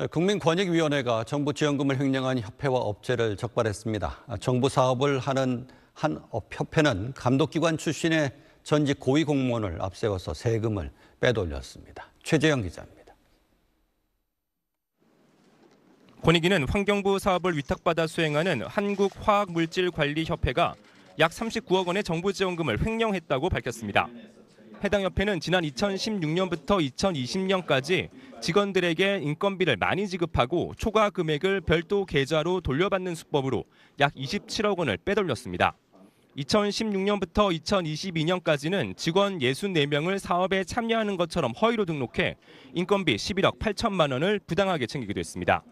네, 국민권익위원회가 정부 지원금을 횡령한 협회와 업체를 적발했습니다. 아, 정부 사업을 하는 한 협회는 감독기관 출신의 전직 고위 공무원을 앞세워서 세금을 빼돌렸습니다. 최재영 기자입니다. 권익위는 환경부 사업을 위탁받아 수행하는 한국화학물질관리협회가 약 39억 원의 정부 지원금을 횡령했다고 밝혔습니다. 해당 협회는 지난 2016년부터 2020년까지 직원들에게 인건비를 많이 지급하고 초과 금액을 별도 계좌로 돌려받는 수법으로 약 27억 원을 빼돌렸습니다. 2016년부터 2022년까지는 직원 64명을 사업에 참여하는 것처럼 허위로 등록해 인건비 11억 8천만 원을 부당하게 챙기기도 했습니다.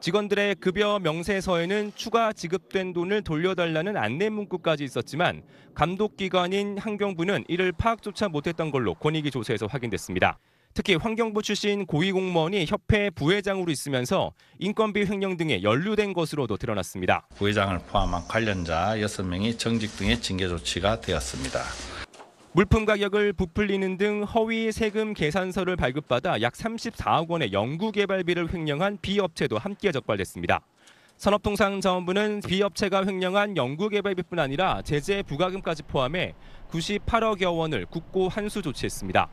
직원들의 급여 명세서에는 추가 지급된 돈을 돌려달라는 안내 문구까지 있었지만 감독기관인 환경부는 이를 파악조차 못했던 걸로 권익위 조사에서 확인됐습니다. 특히 환경부 출신 고위공무원이 협회 부회장으로 있으면서 인건비 횡령 등에 연루된 것으로도 드러났습니다. 부회장을 포함한 관련자 6명이 정직 등의 징계 조치가 되었습니다. 물품 가격을 부풀리는 등 허위 세금 계산서를 발급받아 약 34억 원의 연구개발비를 횡령한 비업체도 함께 적발됐습니다. 산업통상자원부는 비업체가 횡령한 연구개발비뿐 아니라 제재 부과금까지 포함해 98억여 원을 국고 환수 조치했습니다.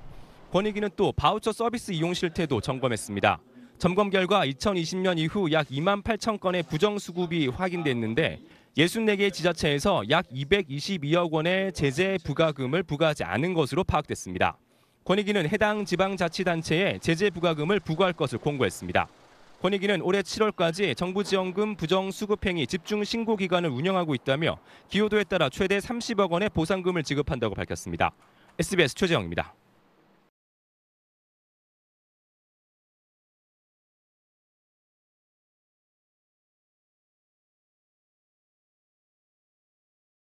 권익위는 또 바우처 서비스 이용 실태도 점검했습니다. 점검 결과 2020년 이후 약 2만 8천 건의 부정수급이 확인됐는데 64개 지자체에서 약 222억 원의 제재 부과금을 부과하지 않은 것으로 파악됐습니다. 권익위는 해당 지방자치단체에 제재 부과금을 부과할 것을 공고했습니다. 권익위는 올해 7월까지 정부 지원금 부정 수급행위 집중 신고 기간을 운영하고 있다며 기여도에 따라 최대 30억 원의 보상금을 지급한다고 밝혔습니다. SBS 최재영입니다.